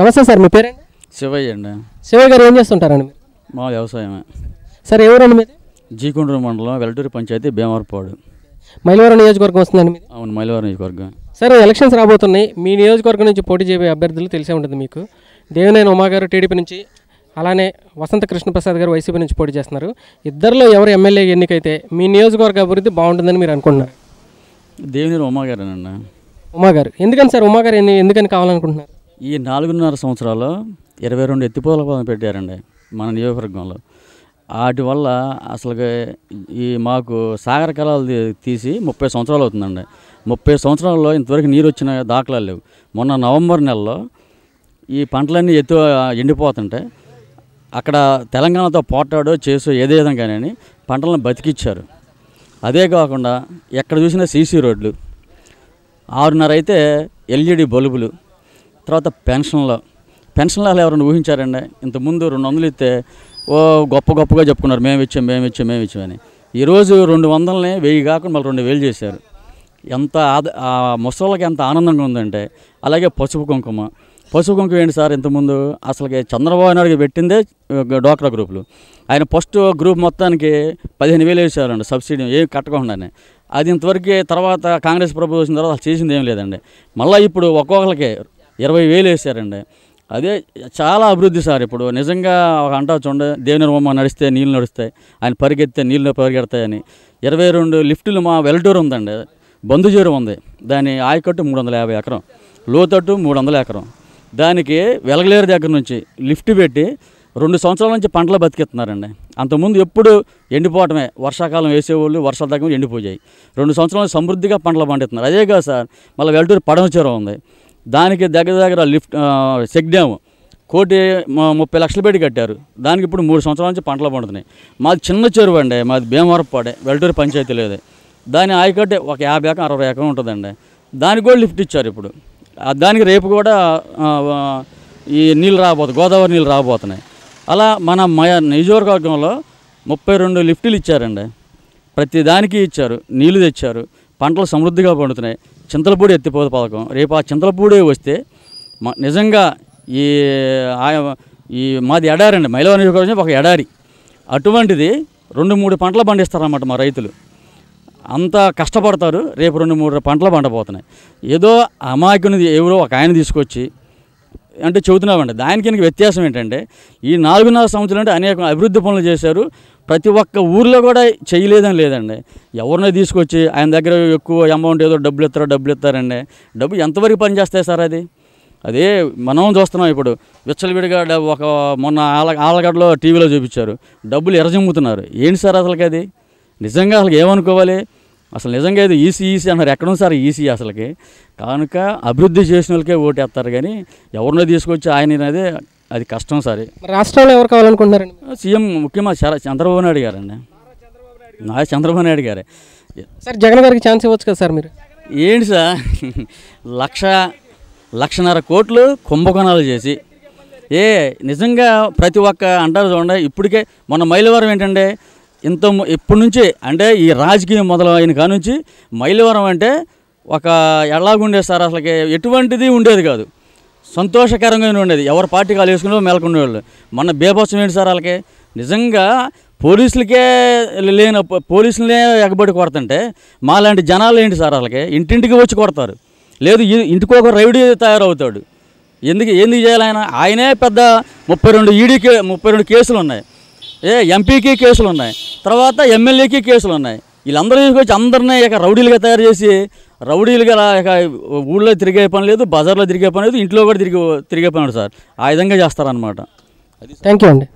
నమస్తే సార్ మీ పేరు శివయ్య అండి శివయ్య గారు ఏం చేస్తుంటారండి మా వ్యవసాయమే సార్ ఎవరండి మీరు జీకొండ్రు మండలం వెల్లటూరు పంచాయతీ భీమవరపాడు మైలవరం నియోజకవర్గం వస్తుందండి మీరు అవును మైలవరం నియోజకవర్గం సార్ ఎలక్షన్స్ రాబోతున్నాయి మీ నియోజకవర్గం నుంచి పోటీ చేయబోయే అభ్యర్థులు తెలిసే ఉంటుంది మీకు దేవినేని ఉమా గారు టీడీపీ నుంచి అలానే వసంత కృష్ణప్రసాద్ గారు వైసీపీ నుంచి పోటీ చేస్తున్నారు ఇద్దరిలో ఎవరు ఎమ్మెల్యే ఎన్నికైతే మీ నియోజకవర్గ అభివృద్ధి బాగుంటుందని మీరు అనుకుంటున్నారు దేవినేని ఉమా ఉమాగారు ఉమా గారు ఎందుకని సార్ ఉమా గారు ఎందుకని కావాలనుకుంటున్నారు ఈ నాలుగున్నర సంవత్సరాలు ఇరవై రెండు ఎత్తిపోల పదం పెట్టారండి మన నియోజకవర్గంలో వాటి వల్ల అసలు ఈ మాకు సాగర కళలు తీసి ముప్పై సంవత్సరాలు అవుతుందండి ముప్పై సంవత్సరాల్లో ఇంతవరకు నీరు వచ్చిన దాఖలాలు లేవు మొన్న నవంబర్ నెలలో ఈ పంటలన్నీ ఎత్తు ఎండిపోతుంటే అక్కడ తెలంగాణతో పోటాడో చేసో ఏదే విధంగానే పంటలను బతికిచ్చారు అదే కాకుండా ఎక్కడ చూసినా సీసీ రోడ్లు ఆరున్నర అయితే ఎల్ఈడి బల్బులు తర్వాత పెన్షన్లో పెన్షన్లు అలా ఎవరైనా ఊహించారండి ఇంతకుముందు రెండు వందలు ఇస్తే ఓ గొప్ప గొప్పగా చెప్పుకున్నారు మేము ఇచ్చాం మేము ఇచ్చాం మేము ఇచ్చామని ఈరోజు రెండు వందలని వెయ్యి కాకుండా మళ్ళీ రెండు వేలు చేశారు ఎంత ఆద ముసళ్ళకి ఎంత ఆనందంగా ఉందంటే అలాగే పసుపు కుంకుమ పసుపు కుంకుమ ఏంటి సార్ ఇంతకుముందు అసలుకి చంద్రబాబు నాయుడుకి పెట్టిందే డోక్రా గ్రూపులు ఆయన ఫస్ట్ గ్రూప్ మొత్తానికి పదిహేను వేలు వేసారండి సబ్సిడీ ఏం కట్టకుండానే అది ఇంతవరకు తర్వాత కాంగ్రెస్ ప్రభుత్వం వచ్చిన తర్వాత చేసింది ఏం లేదండి మళ్ళీ ఇప్పుడు ఒక్కొక్కరికి ఇరవై వేలు వేసారండి అదే చాలా అభివృద్ధి సార్ ఇప్పుడు నిజంగా ఒక అంటా చూడండి దేవుని బొమ్మ నడిస్తే నీళ్ళు నడుస్తాయి ఆయన పరిగెత్తే నీళ్ళు పరిగెడతాయని ఇరవై రెండు లిఫ్టులు మా వెల్టూరు ఉందండి బంధుజూరు ఉంది దాని ఆయకట్టు మూడు వందల యాభై ఎకరం లోతట్టు మూడు వందల ఎకరం దానికి వెలగలేరు దగ్గర నుంచి లిఫ్ట్ పెట్టి రెండు సంవత్సరాల నుంచి పంటలు బతికెత్తున్నారండి అంతకుముందు ఎప్పుడు ఎండిపోవటమే వర్షాకాలం వేసేవాళ్ళు వర్షాల దగ్గర ఎండిపోయాయి రెండు సంవత్సరాలు సమృద్ధిగా పంటలు పండిస్తున్నారు అదే కాదు సార్ మళ్ళీ వెల్టూరు పడవ చీర ఉంది దానికి దగ్గర దగ్గర లిఫ్ట్ చెక్ డ్యామ్ కోటి ముప్పై లక్షలు పెట్టి కట్టారు దానికి ఇప్పుడు మూడు సంవత్సరాల నుంచి పంటలు పండుతున్నాయి మాది చిన్న చెరువు అండి మాది భీమవరపాడే వెల్టూరు పంచాయతీ లేదు దాని ఆయకట్టే ఒక యాభై ఎకరం అరవై ఎకరం ఉంటుందండి దానికి కూడా లిఫ్ట్ ఇచ్చారు ఇప్పుడు దానికి రేపు కూడా ఈ నీళ్ళు రాబోతుంది గోదావరి నీళ్ళు రాబోతున్నాయి అలా మన మయ నియోజకవర్గంలో ముప్పై రెండు లిఫ్టులు ఇచ్చారండి ప్రతి దానికి ఇచ్చారు నీళ్లు తెచ్చారు పంటలు సమృద్ధిగా పండుతున్నాయి చింతలపూడి ఎత్తిపోత పథకం రేపు ఆ చింతలపూడి వస్తే నిజంగా ఈ ఈ మాది ఎడారండి మహిళా నియోజకవర్గం ఒక ఎడారి అటువంటిది రెండు మూడు పంటలు పండిస్తారన్నమాట మా రైతులు అంత కష్టపడతారు రేపు రెండు మూడు పంటలు పండబోతున్నాయి ఏదో అమాయకునిది ఎవరో ఒక ఆయన తీసుకొచ్చి అంటే చెబుతున్నామండి దానికి ఇంక వ్యత్యాసం ఏంటంటే ఈ నాలుగున్నర సంవత్సరాలు అంటే అనేక అభివృద్ధి పనులు చేశారు ప్రతి ఒక్క ఊర్లో కూడా చేయలేదని లేదండి ఎవరినో తీసుకొచ్చి ఆయన దగ్గర ఎక్కువ అమౌంట్ ఏదో డబ్బులు ఇస్తారో డబ్బులు ఇస్తారండి డబ్బు ఎంతవరకు పనిచేస్తాయి సార్ అది అదే మనం చూస్తున్నాం ఇప్పుడు విచ్చలవిడిగా ఒక మొన్న ఆల ఆళ్ళగడ్డలో టీవీలో చూపించారు డబ్బులు ఎర్రజమ్ముతున్నారు ఏంటి సార్ అసలుకి అది నిజంగా అసలు ఏమనుకోవాలి అసలు నిజంగా ఇది ఈసీ ఈసీ అన్నారు ఎక్కడ సార్ ఈసీ అసలుకి కనుక అభివృద్ధి చేసిన వాళ్ళకే ఓటు వేస్తారు కానీ ఎవరినో తీసుకొచ్చి ఆయన అనేది అది కష్టం సార్ రాష్ట్రంలో ఎవరు కావాలనుకుంటున్నారండి సీఎం ముఖ్యమంత్రి చంద్రబాబు నాయుడు గారండి నా చంద్రబాబు నాయుడు గారే సార్ జగన్ గారికి ఛాన్స్ ఇవ్వచ్చు కదా సార్ మీరు ఏంటి సార్ లక్ష లక్షన్నర కోట్లు కుంభకోణాలు చేసి ఏ నిజంగా ప్రతి ఒక్క అంటారు చూడండి ఇప్పటికే మొన్న మైలవరం ఏంటంటే ఇంత ఎప్పటి నుంచే అంటే ఈ రాజకీయం మొదలైన కానుంచి మైలవరం అంటే ఒక ఎలాగుండేది సార్ అసలుకి ఎటువంటిది ఉండేది కాదు సంతోషకరంగా ఉండేది ఎవరి పార్టీ కాలు వేసుకునే మేలకుండేవాళ్ళు మన బీభత్సం ఏంటి సార్ వాళ్ళకి నిజంగా పోలీసులకే లేని పోలీసులనే ఎగబడి కొడతంటే మాలాంటి జనాలు ఏంటి సార్ వాళ్ళకి ఇంటింటికి వచ్చి కొడతారు లేదు ఇంటికి ఒక రైడీ తయారవుతాడు ఎందుకు ఎందుకు చేయాలి ఆయన ఆయనే పెద్ద ముప్పై రెండు ఈడీ కే ముప్పై రెండు కేసులు ఉన్నాయి ఏ ఎంపీకి కేసులు ఉన్నాయి తర్వాత ఎమ్మెల్యేకి కేసులు ఉన్నాయి వీళ్ళందరూ తీసుకొచ్చి అందరినీ ఇక రౌడీలుగా తయారు చేసి రౌడీలుగా ఇక ఊళ్ళో తిరిగే పని లేదు బజార్లో తిరిగే పని లేదు ఇంట్లో కూడా తిరిగి తిరిగే పని సార్ ఆ విధంగా చేస్తారనమాట థ్యాంక్ యూ అండి